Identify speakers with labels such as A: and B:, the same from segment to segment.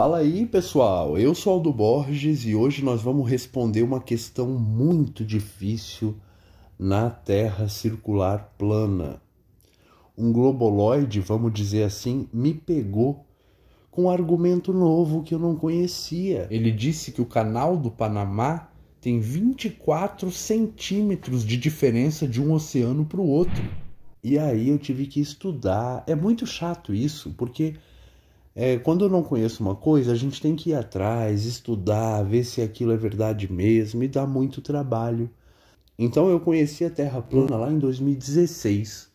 A: Fala aí pessoal, eu sou Aldo Borges e hoje nós vamos responder uma questão muito difícil na Terra circular plana. Um globoloide, vamos dizer assim, me pegou com um argumento novo que eu não conhecia. Ele disse que o canal do Panamá tem 24 centímetros de diferença de um oceano para o outro. E aí eu tive que estudar. É muito chato isso, porque é, quando eu não conheço uma coisa, a gente tem que ir atrás, estudar, ver se aquilo é verdade mesmo, e dá muito trabalho. Então eu conheci a Terra plana lá em 2016.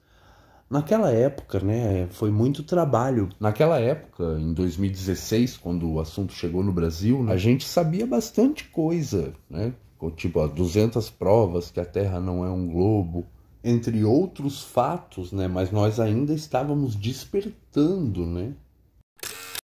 A: Naquela época, né, foi muito trabalho. Naquela época, em 2016, quando o assunto chegou no Brasil, né, a gente sabia bastante coisa, né? Tipo, 200 provas que a Terra não é um globo, entre outros fatos, né? Mas nós ainda estávamos despertando, né?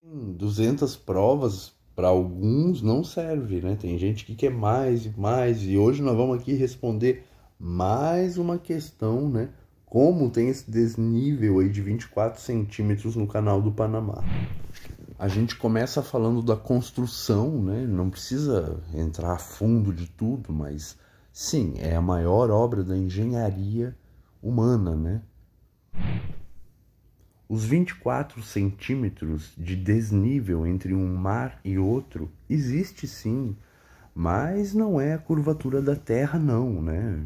A: 200 provas para alguns não serve, né? Tem gente que quer mais e mais e hoje nós vamos aqui responder mais uma questão, né? Como tem esse desnível aí de 24 centímetros no canal do Panamá? A gente começa falando da construção, né? Não precisa entrar a fundo de tudo, mas sim, é a maior obra da engenharia humana, né? Os 24 centímetros de desnível entre um mar e outro existe sim, mas não é a curvatura da Terra não, né?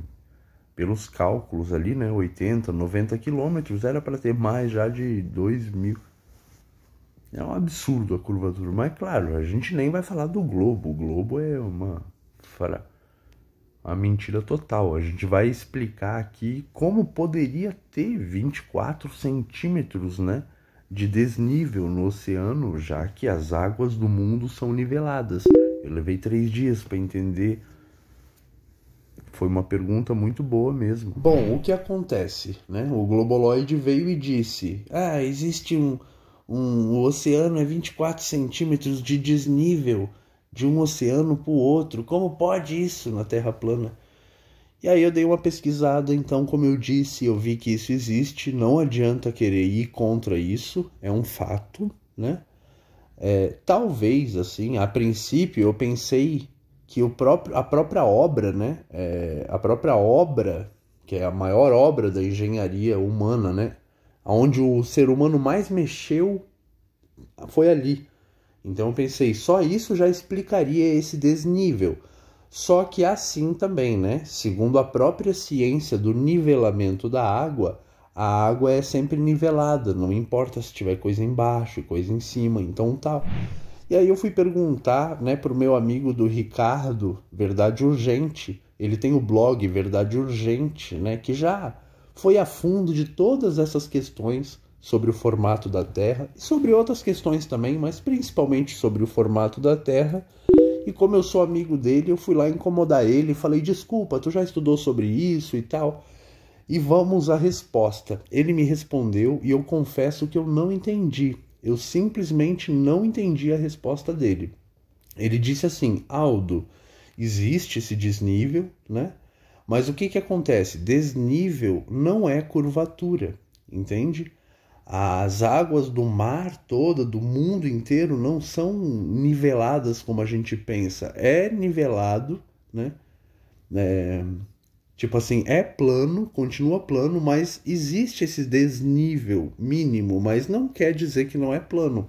A: Pelos cálculos ali, né, 80, 90 quilômetros, era para ter mais já de 2 mil. É um absurdo a curvatura, mas claro, a gente nem vai falar do globo, o globo é uma... Fará uma mentira total. A gente vai explicar aqui como poderia ter 24 centímetros né, de desnível no oceano, já que as águas do mundo são niveladas. Eu levei três dias para entender. Foi uma pergunta muito boa mesmo. Bom, o que acontece? Né? O globoloide veio e disse: Ah, existe um, um o oceano é 24 centímetros de desnível de um oceano para o outro. Como pode isso na Terra plana? E aí eu dei uma pesquisada, então, como eu disse, eu vi que isso existe, não adianta querer ir contra isso, é um fato, né? É, talvez, assim, a princípio eu pensei que o próprio, a própria obra, né? É, a própria obra, que é a maior obra da engenharia humana, né? Onde o ser humano mais mexeu foi ali. Então eu pensei, só isso já explicaria esse desnível. Só que assim também, né? Segundo a própria ciência do nivelamento da água, a água é sempre nivelada, não importa se tiver coisa embaixo, coisa em cima, então tal. Tá. E aí eu fui perguntar, né, pro meu amigo do Ricardo, Verdade Urgente. Ele tem o blog Verdade Urgente, né, que já foi a fundo de todas essas questões sobre o formato da Terra e sobre outras questões também, mas principalmente sobre o formato da Terra. E como eu sou amigo dele, eu fui lá incomodar ele e falei: "Desculpa, tu já estudou sobre isso e tal?" E vamos à resposta. Ele me respondeu e eu confesso que eu não entendi. Eu simplesmente não entendi a resposta dele. Ele disse assim: "Aldo, existe esse desnível, né? Mas o que que acontece? Desnível não é curvatura, entende? As águas do mar todo, do mundo inteiro, não são niveladas como a gente pensa. É nivelado, né? É, tipo assim, é plano, continua plano, mas existe esse desnível mínimo, mas não quer dizer que não é plano.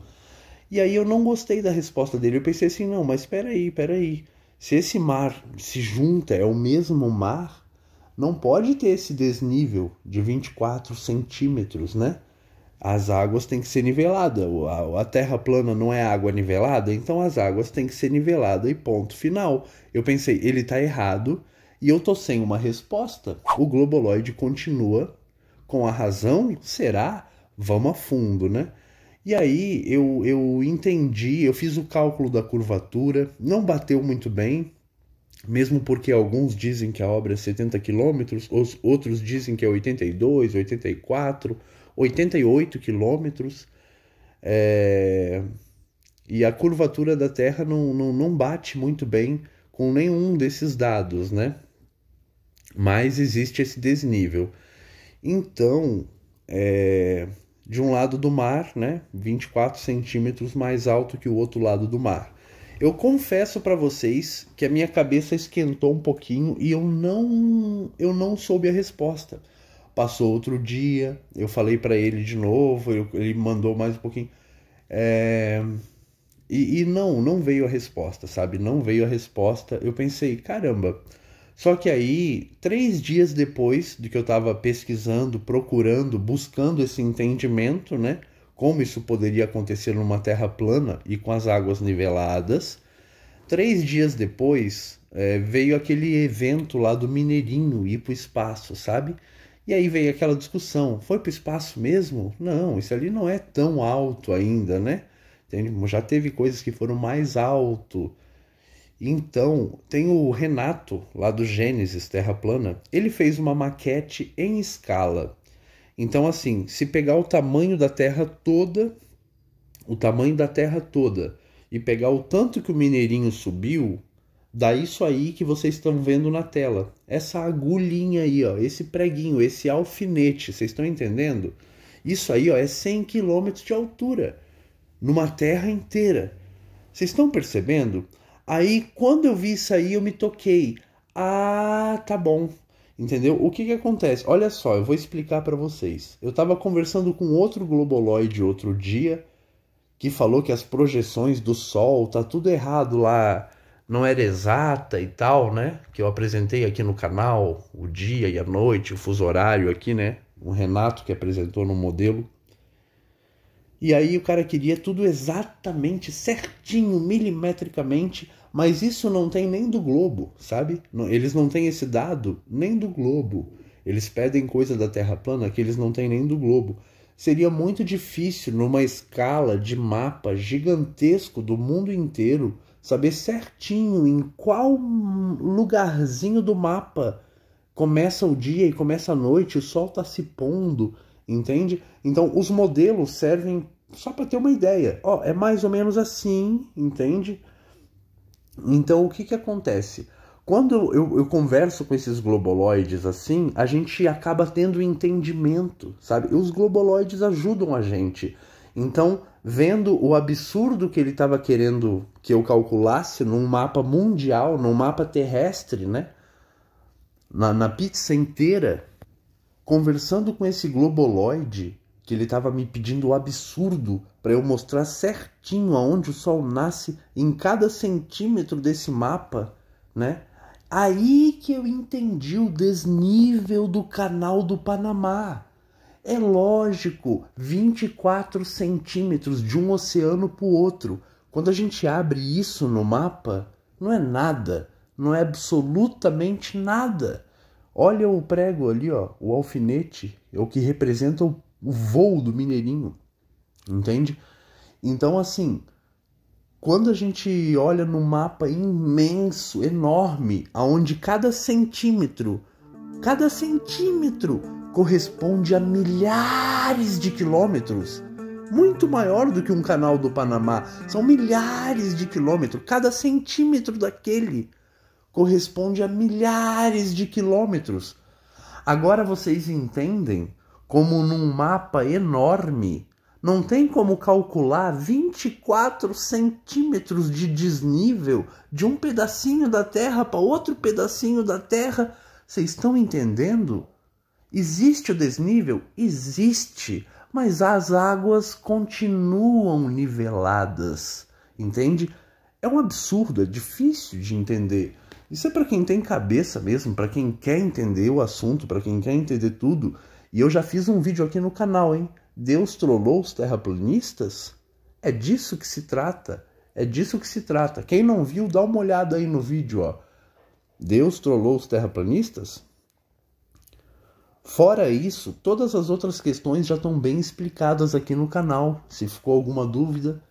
A: E aí eu não gostei da resposta dele. Eu pensei assim, não, mas peraí, peraí. Se esse mar se junta, é o mesmo mar, não pode ter esse desnível de 24 centímetros, né? as águas têm que ser niveladas. A, a terra plana não é água nivelada, então as águas têm que ser niveladas e ponto final. Eu pensei, ele está errado e eu estou sem uma resposta. O globoloide continua com a razão? Será? Vamos a fundo, né? E aí eu, eu entendi, eu fiz o cálculo da curvatura, não bateu muito bem, mesmo porque alguns dizem que a obra é 70 quilômetros, outros dizem que é 82, 84 88 quilômetros. É... E a curvatura da Terra não, não, não bate muito bem com nenhum desses dados, né? Mas existe esse desnível. Então, é... de um lado do mar, né? 24 centímetros mais alto que o outro lado do mar. Eu confesso para vocês que a minha cabeça esquentou um pouquinho e eu não eu não soube a resposta. Passou outro dia, eu falei para ele de novo, eu, ele mandou mais um pouquinho. É... E, e, não, não veio a resposta, sabe? Não veio a resposta. Eu pensei, caramba. Só que aí, três dias depois do que eu estava pesquisando, procurando, buscando esse entendimento, né? Como isso poderia acontecer numa terra plana e com as águas niveladas. Três dias depois, é, veio aquele evento lá do Mineirinho ir para o espaço, sabe? E aí veio aquela discussão: foi para o espaço mesmo? Não, isso ali não é tão alto ainda, né? já teve coisas que foram mais alto. Então, tem o Renato, lá do Gênesis Terra Plana, ele fez uma maquete em escala. Então, assim, se pegar o tamanho da Terra toda, o tamanho da Terra toda, e pegar o tanto que o Mineirinho subiu, Dá isso aí que vocês estão vendo na tela. Essa agulhinha aí, ó, esse preguinho, esse alfinete, vocês estão entendendo? Isso aí ó, é 100 quilômetros de altura, numa terra inteira. Vocês estão percebendo? Aí, quando eu vi isso aí, eu me toquei. Ah, tá bom. Entendeu? O que que acontece? Olha só, eu vou explicar para vocês. Eu estava conversando com outro globoloide outro dia que falou que as projeções do Sol tá tudo errado lá não era exata e tal, né? Que eu apresentei aqui no canal o dia e a noite, o fuso horário aqui, né? O Renato que apresentou no modelo. E aí o cara queria tudo exatamente, certinho, milimetricamente, mas isso não tem nem do Globo, sabe? Eles não têm esse dado nem do Globo. Eles pedem coisa da Terra plana que eles não têm nem do Globo. Seria muito difícil numa escala de mapa gigantesco do mundo inteiro saber certinho em qual lugarzinho do mapa começa o dia e começa a noite, o sol está se pondo, entende? Então os modelos servem só para ter uma ideia. Ó, oh, é mais ou menos assim, entende? Então o que que acontece? Quando eu, eu converso com esses globoloides assim, a gente acaba tendo entendimento, sabe? E os globoloides ajudam a gente então, vendo o absurdo que ele estava querendo que eu calculasse num mapa mundial, num mapa terrestre, né? Na, na pizza inteira, conversando com esse globoloide que ele estava me pedindo o absurdo para eu mostrar certinho aonde o sol nasce em cada centímetro desse mapa, né? Aí que eu entendi o desnível do canal do Panamá. É lógico, 24 centímetros de um oceano para o outro. Quando a gente abre isso no mapa, não é nada, não é absolutamente nada. Olha o prego ali, ó, o alfinete, é o que representa o voo do mineirinho, entende? Então, assim, quando a gente olha no mapa imenso, enorme, aonde cada centímetro, cada centímetro corresponde a milhares de quilômetros. Muito maior do que um canal do Panamá. São milhares de quilômetros. Cada centímetro daquele corresponde a milhares de quilômetros. Agora vocês entendem como num mapa enorme não tem como calcular 24 centímetros de desnível de um pedacinho da Terra para outro pedacinho da Terra. Vocês estão entendendo? Existe o desnível? Existe, mas as águas continuam niveladas, entende? É um absurdo, é difícil de entender. Isso é para quem tem cabeça mesmo, para quem quer entender o assunto, para quem quer entender tudo. E eu já fiz um vídeo aqui no canal, hein? Deus trollou os terraplanistas? É disso que se trata. É disso que se trata. Quem não viu, dá uma olhada aí no vídeo, ó. Deus trollou os terraplanistas? Fora isso, todas as outras questões já estão bem explicadas aqui no canal. Se ficou alguma dúvida,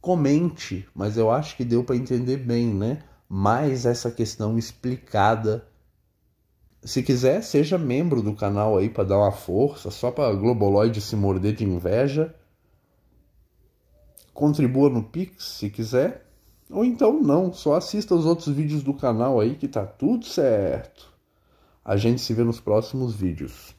A: comente, mas eu acho que deu para entender bem, né? Mais essa questão explicada. Se quiser, seja membro do canal aí para dar uma força, só para Globoloid se morder de inveja. Contribua no Pix, se quiser. Ou então não, só assista os outros vídeos do canal aí que tá tudo certo. A gente se vê nos próximos vídeos.